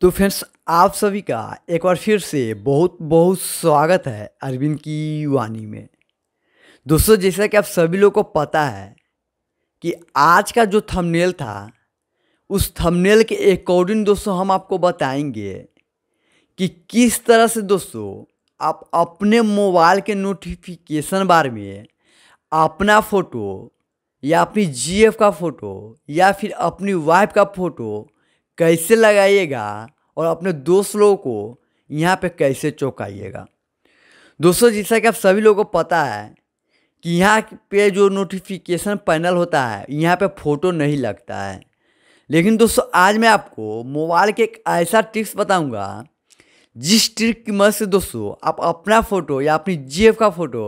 तो फ्रेंड्स आप सभी का एक बार फिर से बहुत बहुत स्वागत है अरविंद की वाणी में दोस्तों जैसा कि आप सभी लोगों को पता है कि आज का जो थंबनेल था उस थंबनेल के अकॉर्डिंग दोस्तों हम आपको बताएंगे कि किस तरह से दोस्तों आप अपने मोबाइल के नोटिफिकेशन बार में अपना फ़ोटो या अपनी जीएफ का फ़ोटो या फिर अपनी वाइफ का फ़ोटो कैसे लगाइएगा और अपने दोस्त लोगों को यहाँ पे कैसे चौंकाइएगा दोस्तों जैसा कि आप सभी लोगों को पता है कि यहाँ पे जो नोटिफिकेशन पैनल होता है यहाँ पे फ़ोटो नहीं लगता है लेकिन दोस्तों आज मैं आपको मोबाइल के एक ऐसा ट्रिक्स बताऊंगा जिस ट्रिक की मदद से दोस्तों आप अपना फ़ोटो या अपनी जेब का फ़ोटो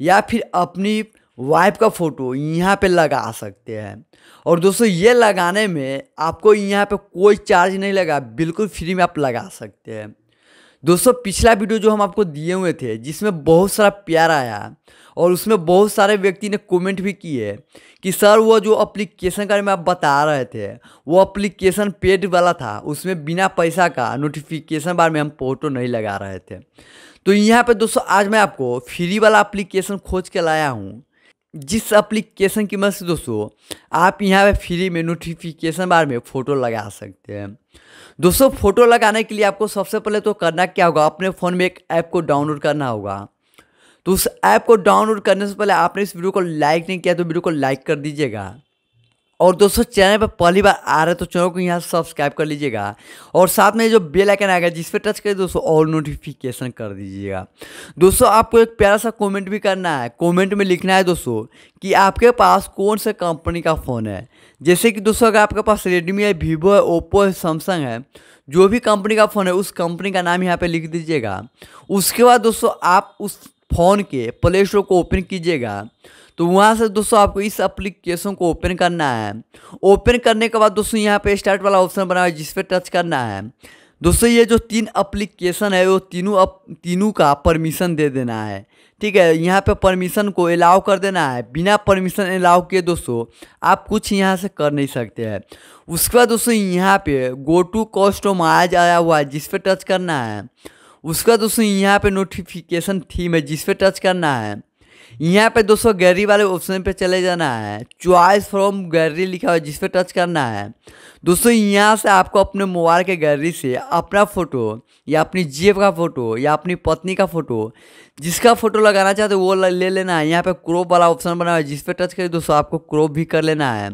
या फिर अपनी वाइफ का फ़ोटो यहाँ पे लगा सकते हैं और दोस्तों ये लगाने में आपको यहाँ पे कोई चार्ज नहीं लगा बिल्कुल फ्री में आप लगा सकते हैं दोस्तों पिछला वीडियो जो हम आपको दिए हुए थे जिसमें बहुत सारा प्यार आया और उसमें बहुत सारे व्यक्ति ने कमेंट भी किए कि सर वो जो अप्लीकेशन का मैं आप बता रहे थे वो अप्लीकेशन पेड वाला था उसमें बिना पैसा का नोटिफिकेशन बार में हम फोटो नहीं लगा रहे थे तो यहाँ पे दोस्तों आज मैं आपको फ्री वाला अप्लीकेशन खोज के लाया हूँ जिस एप्लीकेशन की मदद से दोस्तों आप यहाँ पे फ्री में नोटिफिकेशन बार में फ़ोटो लगा सकते हैं दोस्तों फ़ोटो लगाने के लिए आपको सबसे पहले तो करना क्या होगा अपने फ़ोन में एक ऐप को डाउनलोड करना होगा तो उस ऐप को डाउनलोड करने से पहले आपने इस वीडियो को लाइक नहीं किया तो वीडियो को लाइक कर दीजिएगा और दोस्तों चैनल पर पहली बार आ रहे तो चैनल को यहाँ सब्सक्राइब कर लीजिएगा और साथ में जो बेल आइकन आएगा जिस पर टच करें दोस्तों और नोटिफिकेशन कर दीजिएगा दोस्तों आपको एक प्यारा सा कमेंट भी करना है कमेंट में लिखना है दोस्तों कि आपके पास कौन सा कंपनी का फ़ोन है जैसे कि दोस्तों अगर आपके पास रेडमी है वीवो है ओप्पो है सैमसंग है जो भी कंपनी का फ़ोन है उस कंपनी का नाम यहाँ पर लिख दीजिएगा उसके बाद दोस्तों आप उस फ़ोन के प्ले स्टोर को ओपन कीजिएगा तो वहाँ से दोस्तों आपको इस एप्लीकेशन को ओपन करना है ओपन करने के बाद दोस्तों यहाँ पे स्टार्ट वाला ऑप्शन बना है जिस पर टच करना है दोस्तों ये जो तीन अप्लीकेशन है वो तीनों अप तीनों का परमिशन दे देना है ठीक है यहाँ पे परमिशन को अलाउ कर देना है बिना परमिशन अलाउ किए दोस्तों आप कुछ यहाँ से कर नहीं सकते हैं उसके बाद दोस्तों यहाँ पे गो टू कॉस्टोमाइज आया हुआ है जिस पर टच करना है उसके बाद दोस्तों यहाँ पे नोटिफिकेशन थीम है जिस पर टच करना है यहाँ पे दोस्तों गैलरी वाले ऑप्शन पे चले जाना है चॉइस फ्रॉम गैलरी लिखा हुआ है जिस पे टच करना है दोस्तों यहाँ से आपको अपने मोबाइल के गैलरी से अपना फ़ोटो या अपनी जेब का फ़ोटो या अपनी पत्नी का फ़ोटो जिसका फ़ोटो लगाना चाहते हो वो ले लेना है यहाँ पे क्रोप वाला ऑप्शन बना हुआ है जिस पे टच करिए दोस्तों आपको क्रोप भी कर लेना है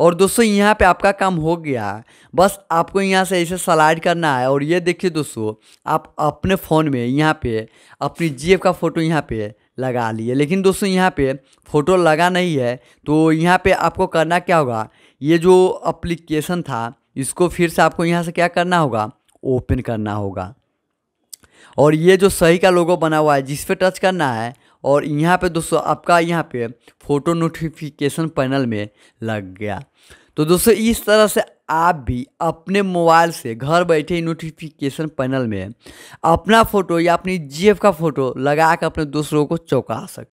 और दोस्तों यहाँ पे आपका काम हो गया है बस आपको यहाँ से ऐसे स्लाइड करना है और ये देखिए दोस्तों आप अपने फ़ोन में यहाँ पे अपनी जी का फ़ोटो यहाँ पे लगा लिए लेकिन दोस्तों यहाँ पे फ़ोटो लगा नहीं है तो यहाँ पे आपको करना क्या होगा ये जो अप्लीकेशन था इसको फिर से आपको यहाँ से क्या करना होगा ओपन करना होगा और ये जो सही का लोगो बना हुआ है जिस पर टच करना है और यहाँ पे दोस्तों आपका यहाँ पे फ़ोटो नोटिफिकेशन पैनल में लग गया तो दोस्तों इस तरह से आप भी अपने मोबाइल से घर बैठे नोटिफिकेशन पैनल में अपना फ़ोटो या अपनी जीएफ का फ़ोटो लगा कर अपने दोस्तों को चौंका सकते